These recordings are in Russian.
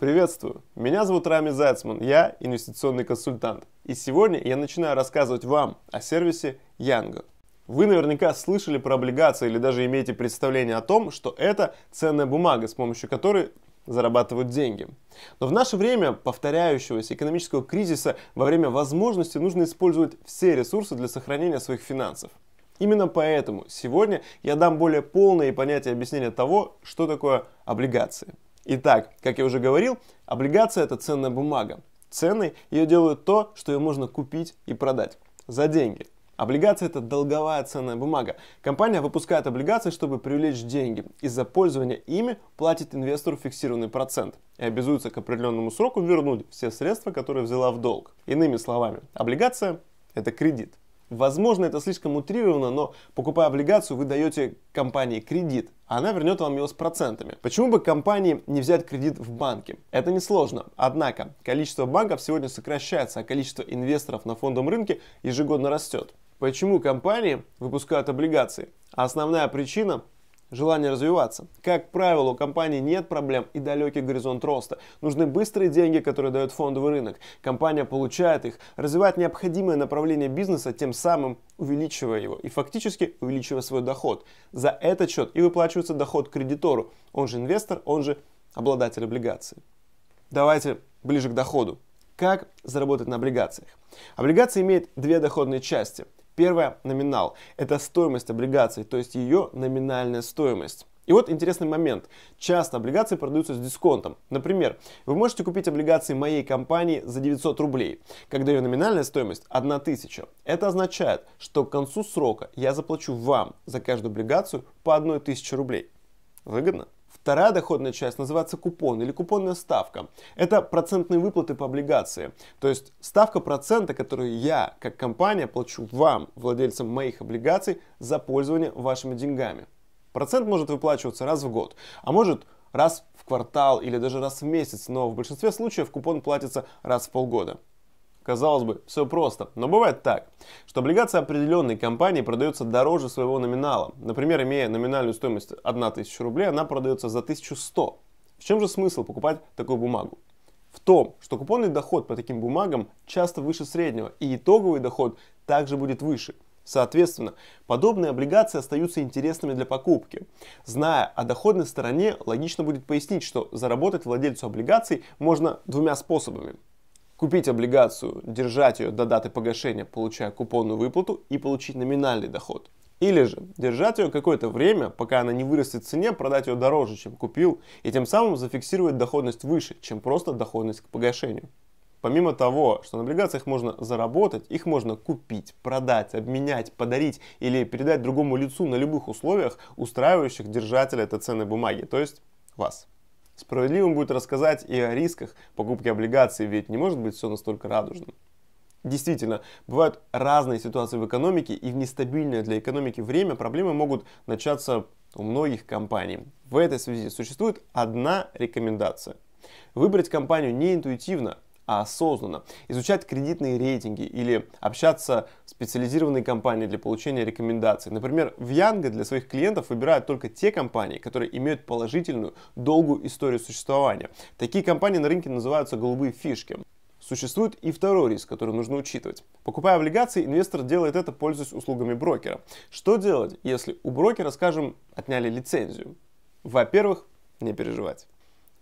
Приветствую! Меня зовут Рами Зайцман, я инвестиционный консультант. И сегодня я начинаю рассказывать вам о сервисе Янга. Вы наверняка слышали про облигации или даже имеете представление о том, что это ценная бумага, с помощью которой зарабатывают деньги. Но в наше время повторяющегося экономического кризиса во время возможности нужно использовать все ресурсы для сохранения своих финансов. Именно поэтому сегодня я дам более полное понятие объяснения того, что такое облигации. Итак, как я уже говорил, облигация это ценная бумага. Ценной ее делают то, что ее можно купить и продать за деньги. Облигация – это долговая ценная бумага. Компания выпускает облигации, чтобы привлечь деньги, из за пользования ими платит инвестору фиксированный процент и обязуется к определенному сроку вернуть все средства, которые взяла в долг. Иными словами, облигация – это кредит. Возможно, это слишком утрировано, но покупая облигацию, вы даете компании кредит, а она вернет вам его с процентами. Почему бы компании не взять кредит в банке? Это несложно. Однако, количество банков сегодня сокращается, а количество инвесторов на фондом рынке ежегодно растет. Почему компании выпускают облигации? Основная причина желание развиваться. Как правило, у компании нет проблем и далекий горизонт роста. Нужны быстрые деньги, которые дает фондовый рынок. Компания получает их, развивает необходимое направление бизнеса, тем самым увеличивая его и фактически увеличивая свой доход. За этот счет и выплачивается доход кредитору, он же инвестор, он же обладатель облигации. Давайте ближе к доходу. Как заработать на облигациях? Облигация имеет две доходные части – Первое – номинал. Это стоимость облигаций, то есть ее номинальная стоимость. И вот интересный момент. Часто облигации продаются с дисконтом. Например, вы можете купить облигации моей компании за 900 рублей, когда ее номинальная стоимость 1000. Это означает, что к концу срока я заплачу вам за каждую облигацию по 1000 рублей. Выгодно? Вторая доходная часть называется купон или купонная ставка. Это процентные выплаты по облигации. То есть ставка процента, которую я, как компания, плачу вам, владельцам моих облигаций, за пользование вашими деньгами. Процент может выплачиваться раз в год, а может раз в квартал или даже раз в месяц, но в большинстве случаев купон платится раз в полгода. Казалось бы, все просто, но бывает так, что облигация определенной компании продается дороже своего номинала. Например, имея номинальную стоимость 1000 рублей, она продается за 1100. В чем же смысл покупать такую бумагу? В том, что купонный доход по таким бумагам часто выше среднего, и итоговый доход также будет выше. Соответственно, подобные облигации остаются интересными для покупки. Зная о доходной стороне, логично будет пояснить, что заработать владельцу облигаций можно двумя способами купить облигацию, держать ее до даты погашения, получая купонную выплату и получить номинальный доход. Или же держать ее какое-то время, пока она не вырастет в цене, продать ее дороже, чем купил, и тем самым зафиксировать доходность выше, чем просто доходность к погашению. Помимо того, что на облигациях можно заработать, их можно купить, продать, обменять, подарить или передать другому лицу на любых условиях, устраивающих держателя этой ценной бумаги, то есть вас. Справедливым будет рассказать и о рисках покупки облигаций, ведь не может быть все настолько радужным. Действительно, бывают разные ситуации в экономике, и в нестабильное для экономики время проблемы могут начаться у многих компаний. В этой связи существует одна рекомендация. Выбрать компанию не интуитивно, а осознанно. Изучать кредитные рейтинги или общаться с специализированной компанией для получения рекомендаций. Например, в Янго для своих клиентов выбирают только те компании, которые имеют положительную, долгую историю существования. Такие компании на рынке называются «голубые фишки». Существует и второй риск, который нужно учитывать. Покупая облигации, инвестор делает это, пользуясь услугами брокера. Что делать, если у брокера, скажем, отняли лицензию? Во-первых, не переживать.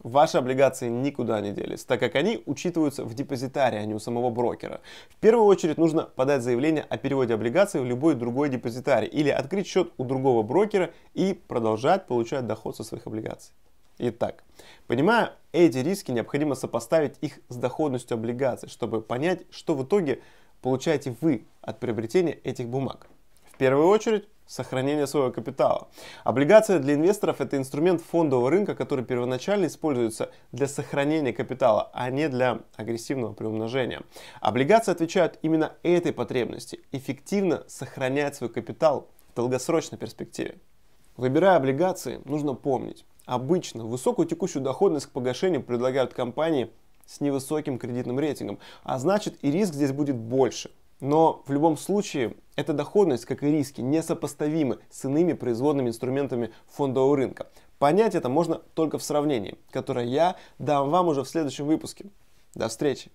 Ваши облигации никуда не делись, так как они учитываются в депозитарии, а не у самого брокера. В первую очередь нужно подать заявление о переводе облигаций в любой другой депозитарий или открыть счет у другого брокера и продолжать получать доход со своих облигаций. Итак, понимая эти риски, необходимо сопоставить их с доходностью облигаций, чтобы понять, что в итоге получаете вы от приобретения этих бумаг. В первую очередь сохранения своего капитала. Облигация для инвесторов – это инструмент фондового рынка, который первоначально используется для сохранения капитала, а не для агрессивного приумножения. Облигации отвечают именно этой потребности – эффективно сохранять свой капитал в долгосрочной перспективе. Выбирая облигации, нужно помнить, обычно высокую текущую доходность к погашению предлагают компании с невысоким кредитным рейтингом, а значит и риск здесь будет больше. Но в любом случае эта доходность, как и риски, несопоставимы с иными производными инструментами фондового рынка. Понять это можно только в сравнении, которое я дам вам уже в следующем выпуске. До встречи!